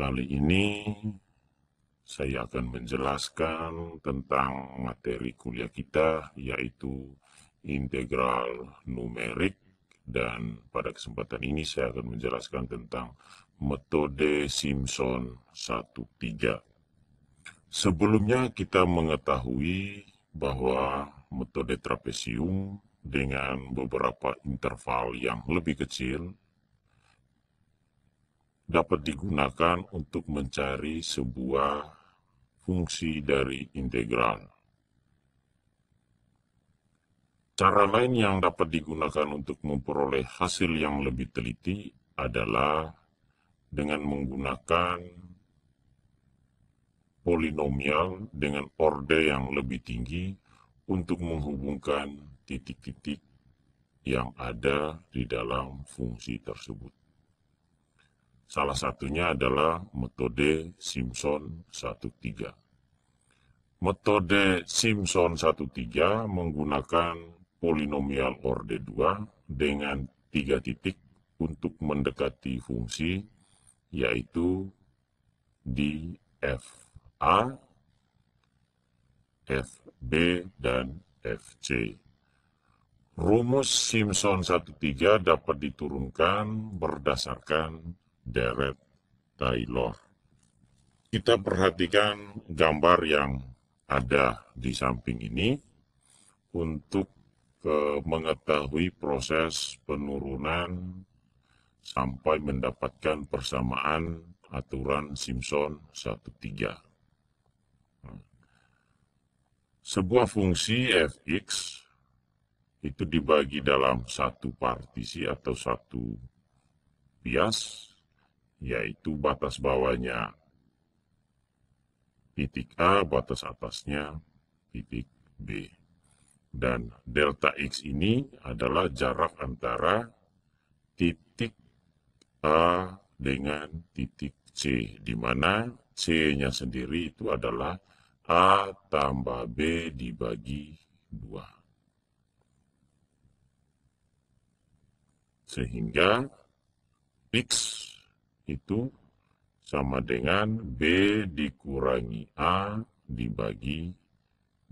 Kali ini saya akan menjelaskan tentang materi kuliah kita yaitu integral numerik dan pada kesempatan ini saya akan menjelaskan tentang metode Simpson 13. Sebelumnya kita mengetahui bahwa metode trapesium dengan beberapa interval yang lebih kecil dapat digunakan untuk mencari sebuah fungsi dari integral. Cara lain yang dapat digunakan untuk memperoleh hasil yang lebih teliti adalah dengan menggunakan polinomial dengan orde yang lebih tinggi untuk menghubungkan titik-titik yang ada di dalam fungsi tersebut. Salah satunya adalah metode Simpson 13. Metode Simpson 13 menggunakan polinomial orde 2 dengan tiga titik untuk mendekati fungsi yaitu di FA, FB, dan FC. Rumus Simpson 13 dapat diturunkan berdasarkan deret Taylor. Kita perhatikan gambar yang ada di samping ini untuk eh, mengetahui proses penurunan sampai mendapatkan persamaan aturan Simpson 13. Sebuah fungsi fx itu dibagi dalam satu partisi atau satu bias yaitu batas bawahnya. Titik A batas atasnya, titik B. Dan delta X ini adalah jarak antara titik A dengan titik C, di mana C-nya sendiri itu adalah A tambah B dibagi 2. Sehingga X itu sama dengan B dikurangi A dibagi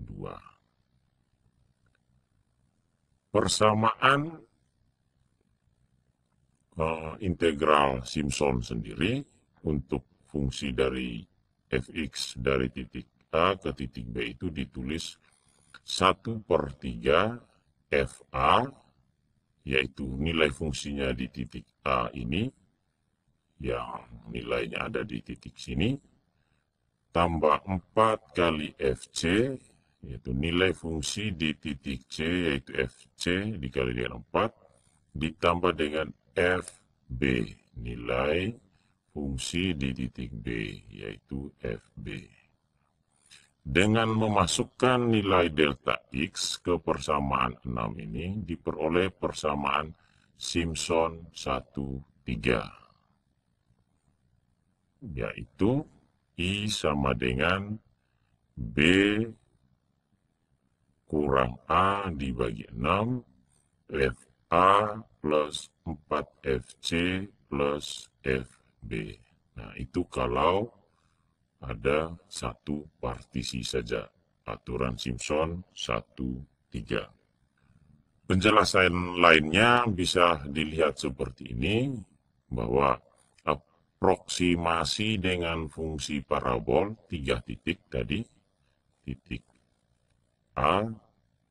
2. Persamaan uh, integral Simpson sendiri untuk fungsi dari fx dari titik A ke titik B itu ditulis 1 per 3 FA, yaitu nilai fungsinya di titik A ini, yang nilainya ada di titik sini, tambah 4 kali FC, yaitu nilai fungsi di titik C, yaitu FC dikali dengan 4, ditambah dengan FB, nilai fungsi di titik B, yaitu FB. Dengan memasukkan nilai delta X ke persamaan 6 ini, diperoleh persamaan Simpson 1, 3 yaitu I sama dengan B kurang A dibagi 6, a plus 4 c plus f b Nah, itu kalau ada satu partisi saja. Aturan Simpson 1, 3. Penjelasan lainnya bisa dilihat seperti ini, bahwa proksimasi dengan fungsi parabol tiga titik tadi, titik A,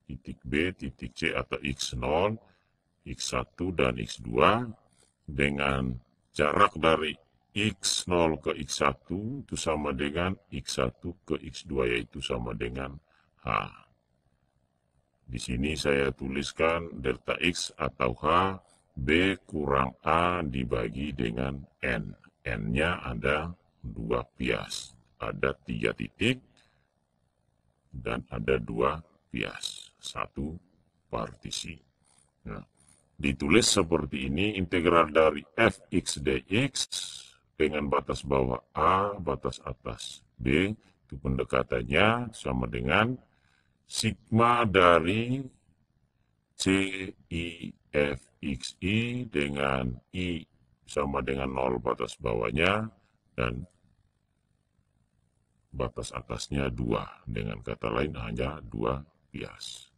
titik B, titik C atau X0, X1 dan X2 dengan jarak dari X0 ke X1 itu sama dengan X1 ke X2 yaitu sama dengan H. Di sini saya tuliskan delta X atau H B kurang A dibagi dengan N. N-nya ada dua bias, Ada tiga titik dan ada dua bias, Satu partisi. Nah, ditulis seperti ini, integral dari fx dx dengan batas bawah A, batas atas B, itu pendekatannya sama dengan sigma dari i c f x i) dengan I sama dengan 0 batas bawahnya dan batas atasnya 2. Dengan kata lain hanya 2 bias.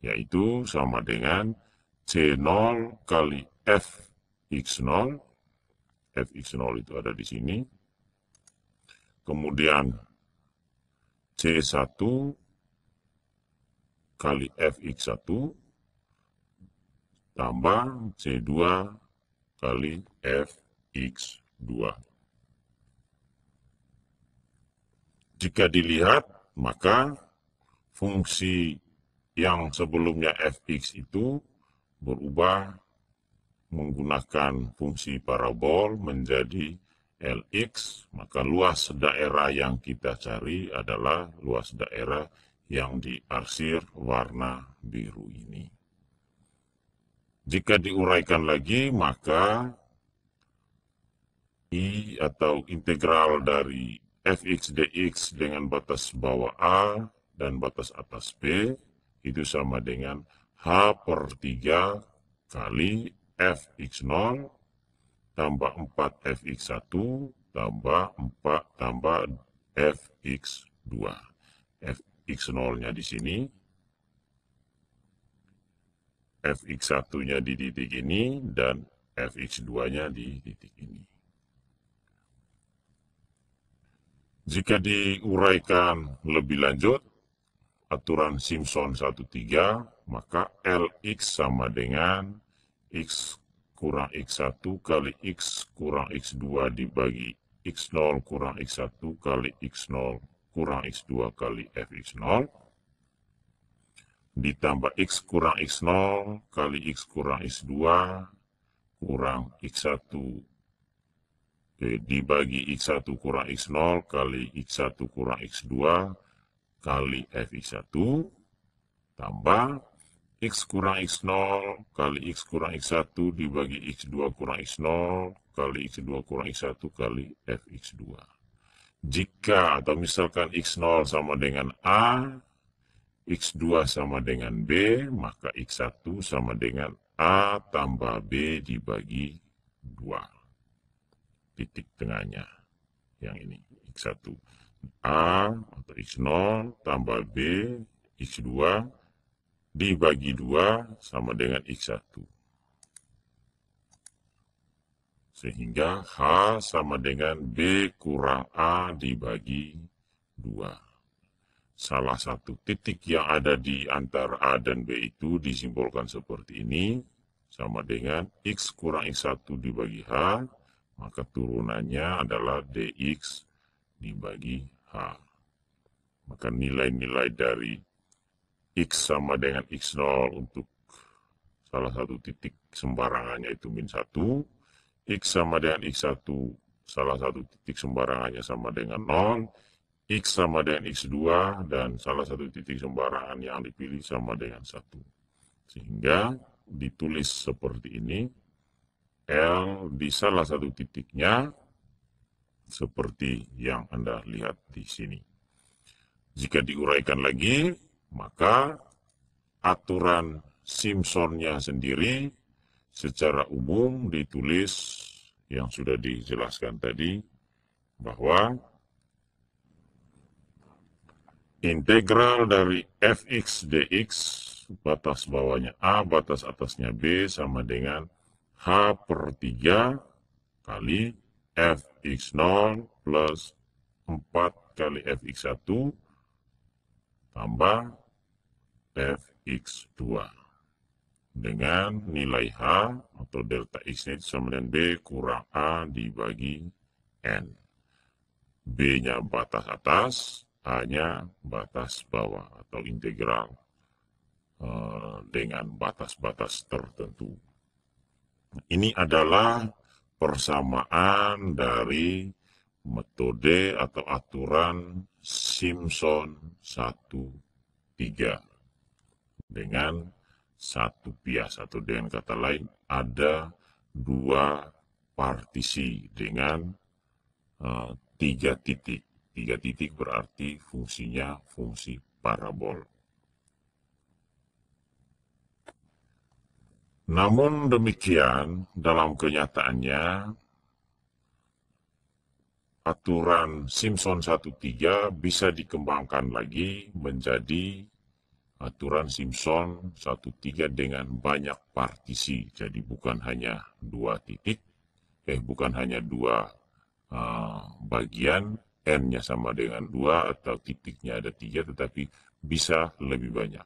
Yaitu sama dengan C0 kali Fx0. Fx0 itu ada di sini. Kemudian C1 kali Fx1 tambah C2 kali f x 2. Jika dilihat, maka fungsi yang sebelumnya fx itu berubah menggunakan fungsi parabol menjadi Lx, maka luas daerah yang kita cari adalah luas daerah yang diarsir warna biru ini. Jika diuraikan lagi, maka I atau integral dari fx dx dengan batas bawah A dan batas atas B itu sama dengan H per 3 kali fx0 tambah 4 fx1 tambah 4 tambah fx2. fx0-nya di sini FX1-nya di titik ini dan FX2-nya di titik ini. Jika diuraikan lebih lanjut, aturan Simpson 13, maka LX sama dengan X kurang X1 kali X kurang X2 dibagi X0 kurang X1 kali X0 kurang X2 kali Fx0 ditambah X kurang X0 kali X kurang X2 kurang X1 Oke, dibagi X1 kurang X0 kali X1 kurang X2 kali f x 1 tambah X kurang X0 kali X kurang X1 dibagi X2 kurang X0 kali X2 kurang X1 kali f x 2 Jika atau misalkan X0 sama dengan A, X2 sama dengan B, maka X1 sama dengan A tambah B dibagi 2. Titik tengahnya. Yang ini, X1. A atau X0 tambah B, X2 dibagi 2 sama dengan X1. Sehingga H sama dengan B kurang A dibagi 2 salah satu titik yang ada di antara A dan B itu disimpulkan seperti ini, sama dengan X kurang X1 dibagi H, maka turunannya adalah DX dibagi H. Maka nilai-nilai dari X sama dengan X0 untuk salah satu titik sembarangannya itu min 1, X sama dengan X1 salah satu titik sembarangannya sama dengan 0, X sama dengan X2 dan salah satu titik sembarangan yang dipilih sama dengan satu Sehingga ditulis seperti ini, L di salah satu titiknya seperti yang Anda lihat di sini. Jika diuraikan lagi, maka aturan Simpsonnya sendiri secara umum ditulis yang sudah dijelaskan tadi bahwa integral dari fx dx batas bawahnya a batas atasnya b sama dengan h per 3 kali fx0 plus 4 kali fx1 tambah fx2 dengan nilai h atau delta x nya sama dengan b kurang a dibagi n b nya batas atas hanya batas bawah atau integral uh, dengan batas-batas tertentu. Ini adalah persamaan dari metode atau aturan Simpson 1.3 dengan satu bias atau dengan kata lain ada dua partisi dengan uh, tiga titik. Tiga titik berarti fungsinya fungsi parabol. Namun demikian, dalam kenyataannya, aturan Simpson 13 bisa dikembangkan lagi menjadi aturan Simpson 13 dengan banyak partisi. Jadi bukan hanya dua titik, eh bukan hanya dua uh, bagian, n-nya sama dengan 2 atau titiknya ada 3 tetapi bisa lebih banyak.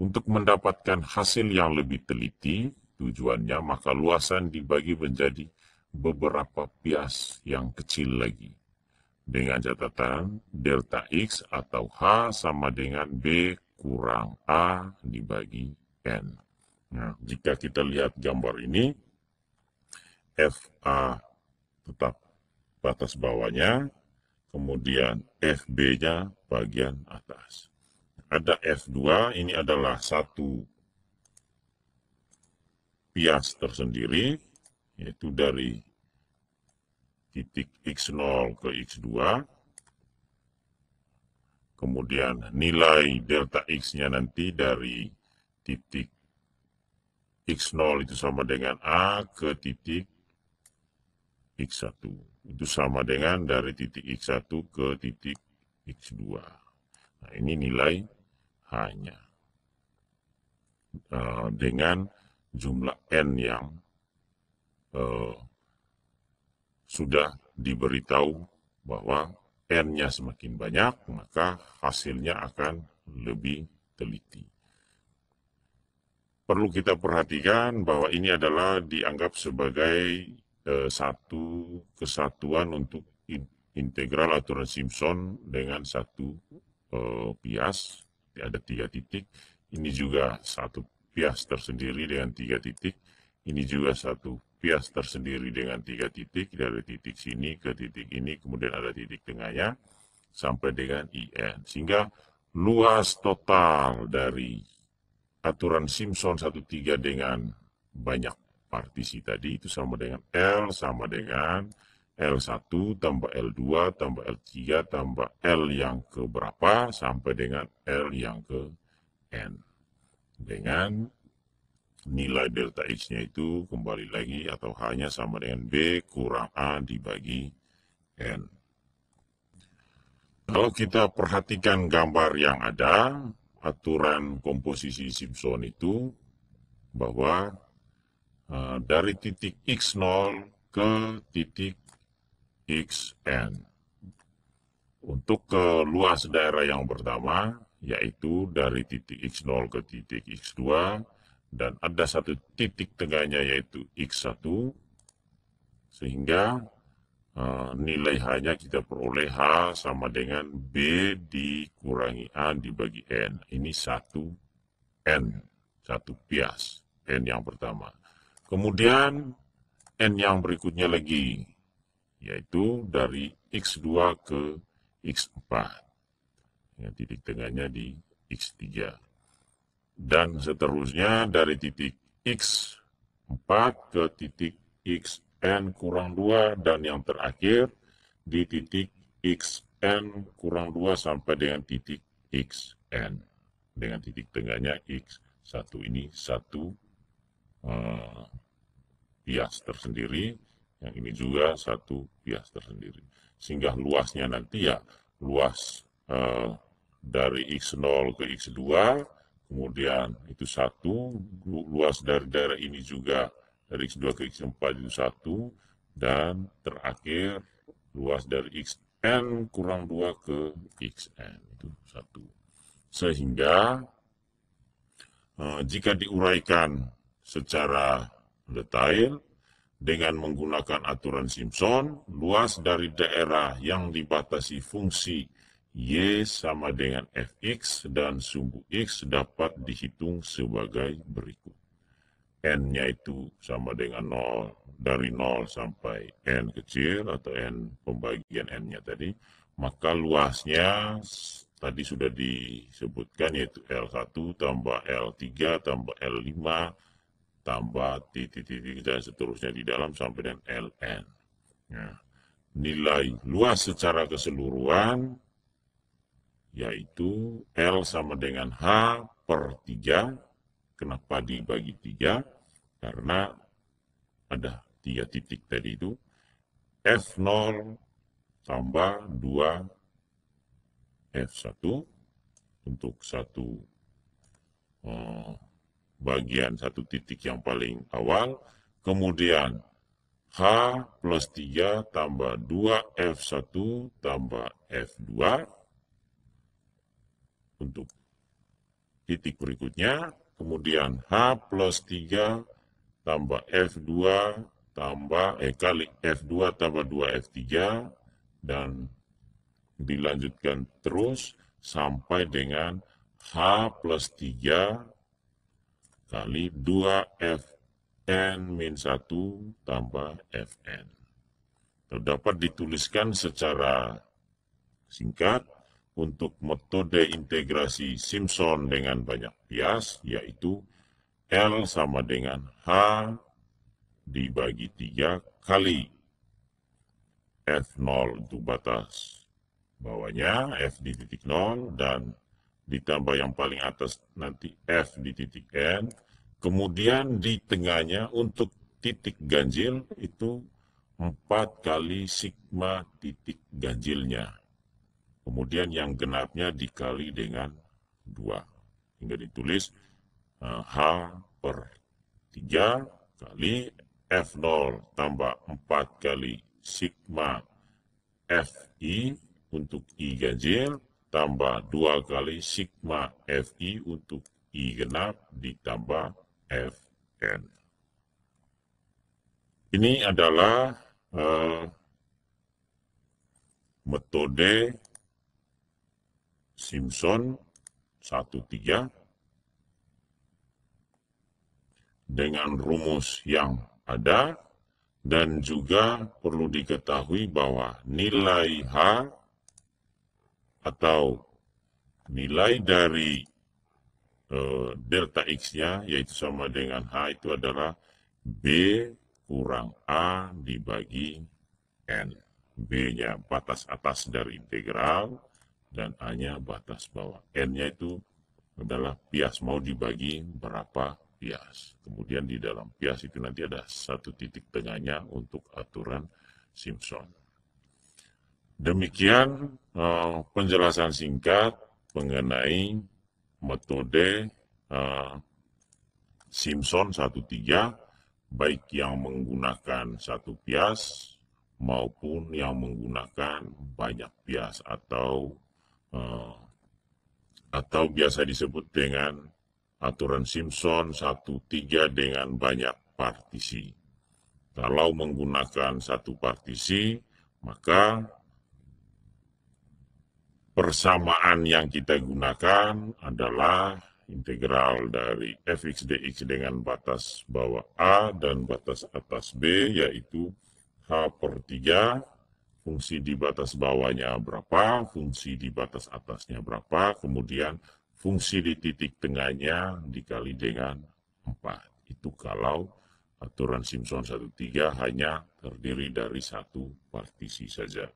Untuk mendapatkan hasil yang lebih teliti tujuannya maka luasan dibagi menjadi beberapa pias yang kecil lagi. Dengan catatan delta X atau H sama dengan B kurang A dibagi N. Nah, jika kita lihat gambar ini, FA tetap batas bawahnya, kemudian FB-nya bagian atas. Ada F2, ini adalah satu pias tersendiri, yaitu dari titik X0 ke X2, kemudian nilai delta X-nya nanti dari titik X0 itu sama dengan A ke titik X1 itu sama dengan dari titik X1 ke titik X2. Nah, ini nilai hanya uh, dengan jumlah N yang uh, sudah diberitahu bahwa N-nya semakin banyak, maka hasilnya akan lebih teliti. Perlu kita perhatikan bahwa ini adalah dianggap sebagai Eh, satu kesatuan untuk integral aturan Simpson dengan satu eh, pias, ada tiga titik. Ini juga satu pias tersendiri dengan tiga titik. Ini juga satu pias tersendiri dengan tiga titik. Dari titik sini ke titik ini, kemudian ada titik tengahnya sampai dengan IN. Sehingga luas total dari aturan Simpson 13 dengan banyak Partisi tadi itu sama dengan L sama dengan L1 tambah L2 tambah L3 tambah L yang ke berapa sampai dengan L yang ke N. Dengan nilai delta X-nya itu kembali lagi atau hanya sama dengan B kurang A dibagi N. Kalau kita perhatikan gambar yang ada, aturan komposisi Simpson itu bahwa dari titik X0 ke titik Xn. Untuk ke luas daerah yang pertama, yaitu dari titik X0 ke titik X2, dan ada satu titik tengahnya yaitu X1, sehingga uh, nilai hanya kita peroleh H sama dengan B dikurangi A dibagi N. Ini satu N, satu bias N yang pertama. Kemudian n yang berikutnya lagi, yaitu dari x2 ke x4. Yang titik tengahnya di x3. Dan seterusnya dari titik x4 ke titik xn kurang 2 dan yang terakhir di titik xn kurang 2 sampai dengan titik xn. Dengan titik tengahnya x1 ini 1 Eh, bias tersendiri, yang ini juga satu bias tersendiri. Sehingga luasnya nanti ya luas eh, dari X0 ke X2, kemudian itu satu, luas dari daerah ini juga dari X2 ke X4 itu satu, dan terakhir luas dari Xn kurang dua ke Xn itu satu. Sehingga eh, jika diuraikan secara detail dengan menggunakan aturan Simpson, luas dari daerah yang dibatasi fungsi Y sama dengan Fx dan sumbu X dapat dihitung sebagai berikut. N-nya itu sama dengan 0, dari 0 sampai N kecil atau N pembagian N-nya tadi, maka luasnya tadi sudah disebutkan yaitu L1 tambah L3 tambah L5 tambah titik-titik dan seterusnya di dalam sampai dengan ln. Ya. Nilai luas secara keseluruhan yaitu L sama dengan H per 3. Kenapa dibagi 3? Karena ada tiga titik tadi itu. F0 tambah 2 F1 untuk satu oh, bagian satu titik yang paling awal. Kemudian H plus 3 tambah 2F1 tambah F2 untuk titik berikutnya. Kemudian H plus 3 tambah F2 tambah, eh kali F2 tambah 2F3 dan dilanjutkan terus sampai dengan H plus 3 kali 2Fn min 1 tambah Fn. Terdapat dituliskan secara singkat untuk metode integrasi Simpson dengan banyak bias, yaitu L sama dengan H dibagi 3 kali F0 untuk batas bawahnya, F di titik 0, dan ditambah yang paling atas nanti F di titik N. Kemudian di tengahnya untuk titik ganjil itu 4 kali sigma titik ganjilnya. Kemudian yang genapnya dikali dengan 2. Hingga ditulis eh, H per 3 kali F0 tambah 4 kali sigma FI untuk I ganjil tambah 2 kali sigma FI untuk I genap ditambah Fn. Ini adalah uh, metode Simpson 13 dengan rumus yang ada dan juga perlu diketahui bahwa nilai H atau nilai dari uh, delta X-nya, yaitu sama dengan H, itu adalah B kurang A dibagi N. B-nya batas atas dari integral, dan A-nya batas bawah. N-nya itu adalah pias mau dibagi berapa pias. Kemudian di dalam pias itu nanti ada satu titik tengahnya untuk aturan Simpson. Demikian Eh, penjelasan singkat mengenai metode uh, Simpson 13 baik yang menggunakan satu pias maupun yang menggunakan banyak pias atau eh, atau biasa disebut dengan aturan Simpson 13 dengan banyak partisi. Kalau menggunakan satu partisi, maka persamaan yang kita gunakan adalah integral dari fx dx dengan batas bawah a dan batas atas b yaitu h per 3 fungsi di batas bawahnya berapa, fungsi di batas atasnya berapa, kemudian fungsi di titik tengahnya dikali dengan 4. Itu kalau aturan Simpson 13 hanya terdiri dari satu partisi saja.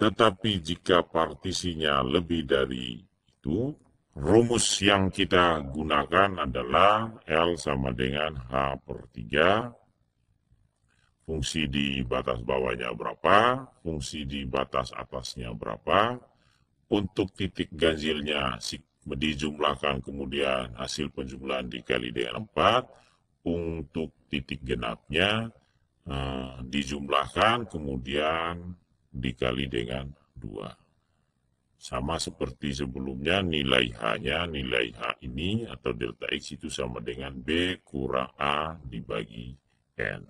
Tetapi jika partisinya lebih dari itu, rumus yang kita gunakan adalah L sama dengan H per 3. Fungsi di batas bawahnya berapa, fungsi di batas atasnya berapa. Untuk titik ganjilnya dijumlahkan kemudian hasil penjumlahan dikali dengan 4. Untuk titik genapnya eh, dijumlahkan kemudian dikali dengan 2. Sama seperti sebelumnya, nilai H-nya, nilai H ini atau delta X itu sama dengan B kurang A dibagi N.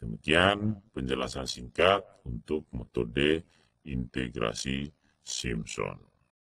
Demikian penjelasan singkat untuk metode integrasi Simpson.